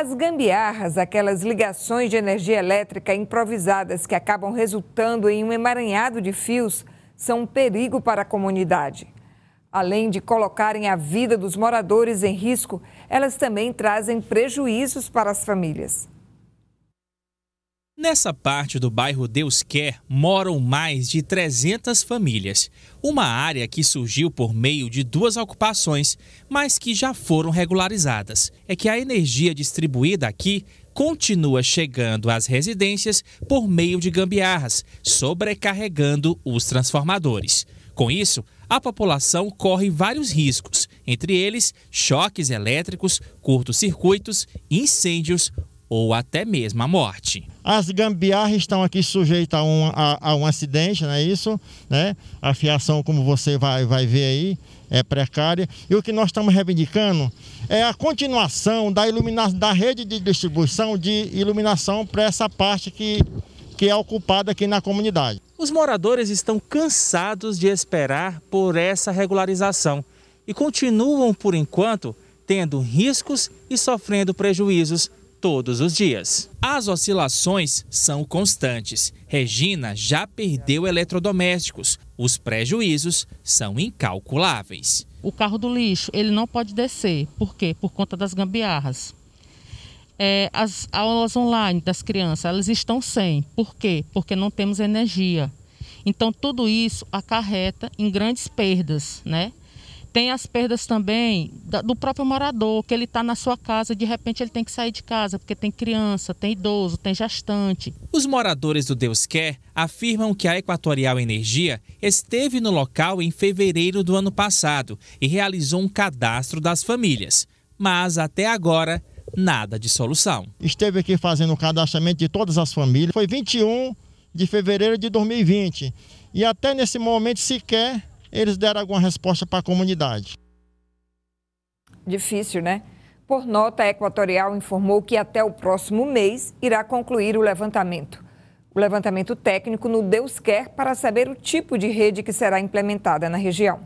As gambiarras, aquelas ligações de energia elétrica improvisadas que acabam resultando em um emaranhado de fios, são um perigo para a comunidade. Além de colocarem a vida dos moradores em risco, elas também trazem prejuízos para as famílias. Nessa parte do bairro Deus Quer moram mais de 300 famílias, uma área que surgiu por meio de duas ocupações, mas que já foram regularizadas. É que a energia distribuída aqui continua chegando às residências por meio de gambiarras, sobrecarregando os transformadores. Com isso, a população corre vários riscos, entre eles choques elétricos, curtos-circuitos, incêndios ou até mesmo a morte. As gambiarras estão aqui sujeitas a um, a, a um acidente, não é isso? Né? A fiação, como você vai, vai ver aí, é precária. E o que nós estamos reivindicando é a continuação da, ilumina da rede de distribuição de iluminação para essa parte que, que é ocupada aqui na comunidade. Os moradores estão cansados de esperar por essa regularização e continuam, por enquanto, tendo riscos e sofrendo prejuízos todos os dias. As oscilações são constantes. Regina já perdeu eletrodomésticos. Os prejuízos são incalculáveis. O carro do lixo, ele não pode descer. Por quê? Por conta das gambiarras. É, as aulas online das crianças, elas estão sem. Por quê? Porque não temos energia. Então, tudo isso acarreta em grandes perdas, né? Tem as perdas também do próprio morador, que ele está na sua casa, de repente ele tem que sair de casa, porque tem criança, tem idoso, tem gestante. Os moradores do Deus Quer afirmam que a Equatorial Energia esteve no local em fevereiro do ano passado e realizou um cadastro das famílias. Mas até agora, nada de solução. Esteve aqui fazendo o cadastramento de todas as famílias. Foi 21 de fevereiro de 2020. E até nesse momento sequer eles deram alguma resposta para a comunidade. Difícil, né? Por nota, a Equatorial informou que até o próximo mês irá concluir o levantamento. O levantamento técnico no Deus Quer para saber o tipo de rede que será implementada na região.